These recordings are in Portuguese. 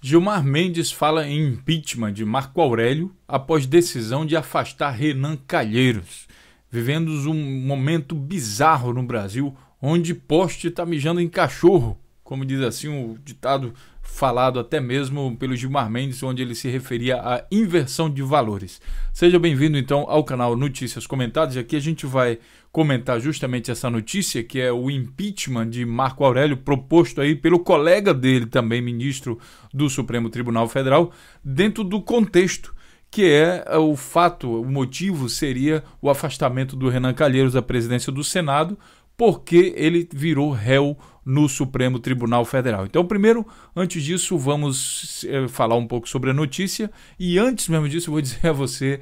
Gilmar Mendes fala em impeachment de Marco Aurélio após decisão de afastar Renan Calheiros. Vivemos um momento bizarro no Brasil onde poste está mijando em cachorro, como diz assim o ditado falado até mesmo pelo Gilmar Mendes, onde ele se referia à inversão de valores. Seja bem-vindo então ao canal Notícias Comentadas. Aqui a gente vai comentar justamente essa notícia, que é o impeachment de Marco Aurélio, proposto aí pelo colega dele, também ministro do Supremo Tribunal Federal, dentro do contexto que é, é o fato, o motivo seria o afastamento do Renan Calheiros da presidência do Senado porque ele virou réu no Supremo Tribunal Federal. Então, primeiro, antes disso, vamos é, falar um pouco sobre a notícia. E antes mesmo disso, eu vou dizer a você: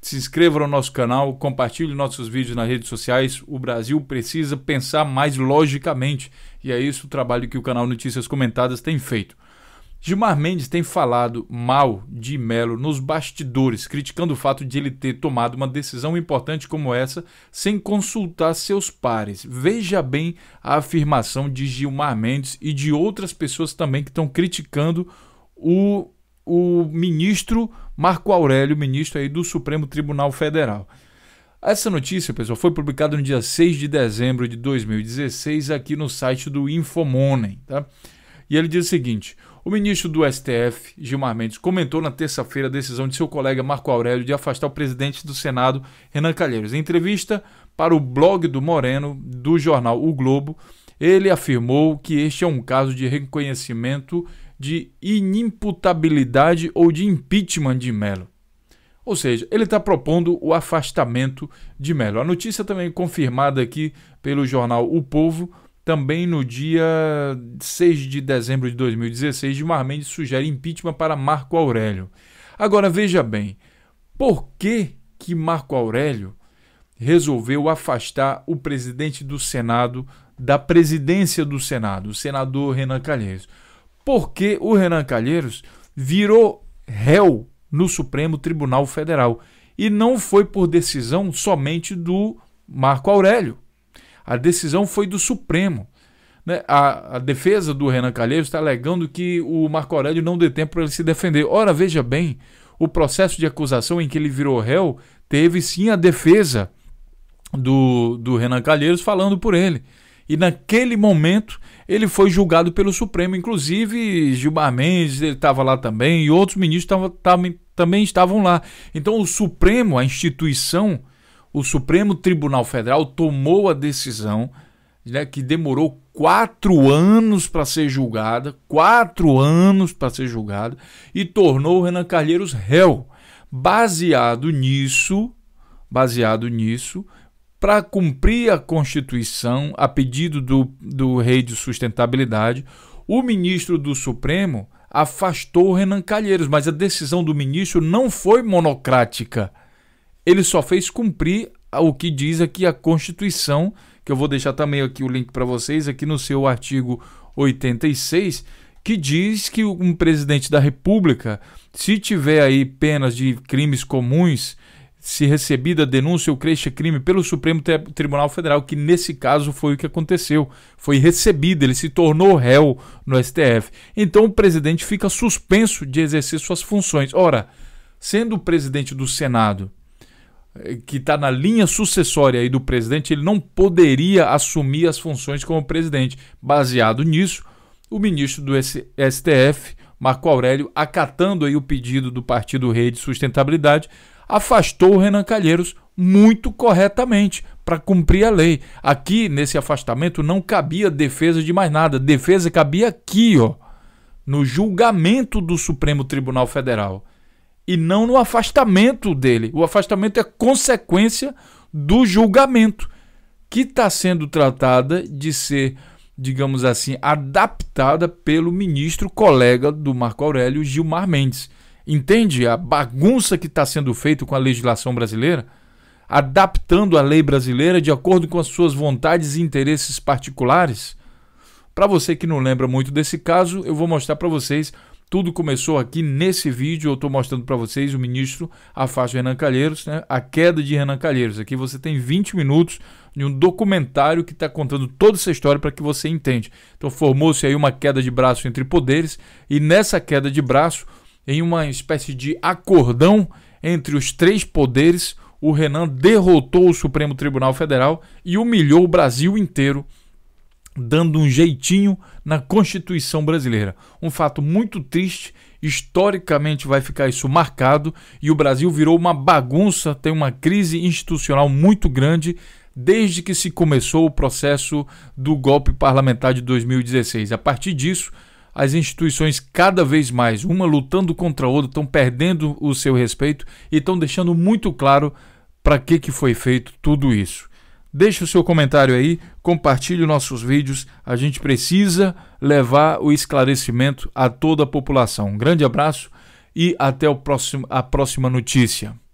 se inscreva no nosso canal, compartilhe nossos vídeos nas redes sociais. O Brasil precisa pensar mais logicamente. E é isso o trabalho que o canal Notícias Comentadas tem feito. Gilmar Mendes tem falado mal de Melo nos bastidores, criticando o fato de ele ter tomado uma decisão importante como essa sem consultar seus pares. Veja bem a afirmação de Gilmar Mendes e de outras pessoas também que estão criticando o, o ministro Marco Aurélio, ministro aí do Supremo Tribunal Federal. Essa notícia, pessoal, foi publicada no dia 6 de dezembro de 2016 aqui no site do Infomonem. tá? E ele diz o seguinte: o ministro do STF, Gilmar Mendes, comentou na terça-feira a decisão de seu colega Marco Aurélio de afastar o presidente do Senado, Renan Calheiros. Em entrevista para o blog do Moreno, do jornal O Globo, ele afirmou que este é um caso de reconhecimento de inimputabilidade ou de impeachment de Melo. Ou seja, ele está propondo o afastamento de Melo. A notícia também confirmada aqui pelo jornal O Povo também no dia 6 de dezembro de 2016, Gilmar Mendes sugere impeachment para Marco Aurélio. Agora veja bem, por que, que Marco Aurélio resolveu afastar o presidente do Senado da presidência do Senado, o senador Renan Calheiros? Porque o Renan Calheiros virou réu no Supremo Tribunal Federal e não foi por decisão somente do Marco Aurélio. A decisão foi do Supremo. Né? A, a, defesa do Renan Calheiros está alegando que o Marco Aurélio não deu tempo para ele se defender. Ora, veja bem, o processo de acusação em que ele virou réu teve sim a defesa do, do Renan Calheiros falando por ele. E naquele momento ele foi julgado pelo Supremo, inclusive Gilmar Mendes estava lá também e outros ministros tavam, tavam, também estavam lá. Então o Supremo, a instituição o Supremo Tribunal Federal tomou a decisão né, que demorou quatro anos para ser julgada, quatro anos para ser julgada, e tornou o Renan Calheiros réu. Baseado nisso, baseado nisso, para cumprir a Constituição, a pedido do, do rei de sustentabilidade, o ministro do Supremo afastou o Renan Calheiros, mas a decisão do ministro não foi monocrática ele só fez cumprir o que diz aqui a Constituição, que eu vou deixar também aqui o link para vocês, aqui no seu artigo 86, que diz que um presidente da República, se tiver aí penas de crimes comuns, se recebida a denúncia ou queixa crime pelo Supremo Tribunal Federal, que nesse caso foi o que aconteceu. Foi recebida, ele se tornou réu no STF. Então o presidente fica suspenso de exercer suas funções. Ora, sendo o presidente do Senado eh, que está na linha sucessória aí do presidente, ele não poderia assumir as funções como presidente. Baseado nisso, o ministro do STF, Marco Aurélio, acatando aí o pedido do Partido Rede Sustentabilidade, afastou o Renan Calheiros muito corretamente para cumprir a lei. Aqui, nesse afastamento, não cabia defesa de mais nada. Defesa cabia aqui, ó, no julgamento do Supremo Tribunal Federal e não no afastamento dele. O afastamento é consequência do julgamento que está sendo tratada de ser, digamos assim, adaptada pelo ministro colega do Marco Aurélio, Gilmar Mendes. Entende a bagunça que está sendo feita com a legislação brasileira? Adaptando a lei brasileira de acordo com as suas vontades e interesses particulares? Para você que não lembra muito desse caso, eu vou mostrar para vocês tudo começou aqui nesse vídeo, eu estou mostrando para vocês o ministro Afácio Renan Calheiros, né? a queda de Renan Calheiros. Aqui você tem 20 minutos de um documentário que está contando toda essa história para que você entende. Então formou-se aí uma queda de braço entre poderes e nessa queda de braço, em uma espécie de acordão entre os três poderes, o Renan derrotou o Supremo Tribunal Federal e humilhou o Brasil inteiro dando um jeitinho na Constituição brasileira. Um fato muito triste, historicamente vai ficar isso marcado e o Brasil virou uma bagunça, tem uma crise institucional muito grande desde que se começou o processo do golpe parlamentar de 2016. A partir disso, as instituições cada vez mais, uma lutando contra a outra, estão perdendo o seu respeito e estão deixando muito claro para que, que foi feito tudo isso. Deixe o seu comentário aí, compartilhe nossos vídeos. A gente precisa levar o esclarecimento a toda a população. Um grande abraço e até o próximo, a próxima notícia.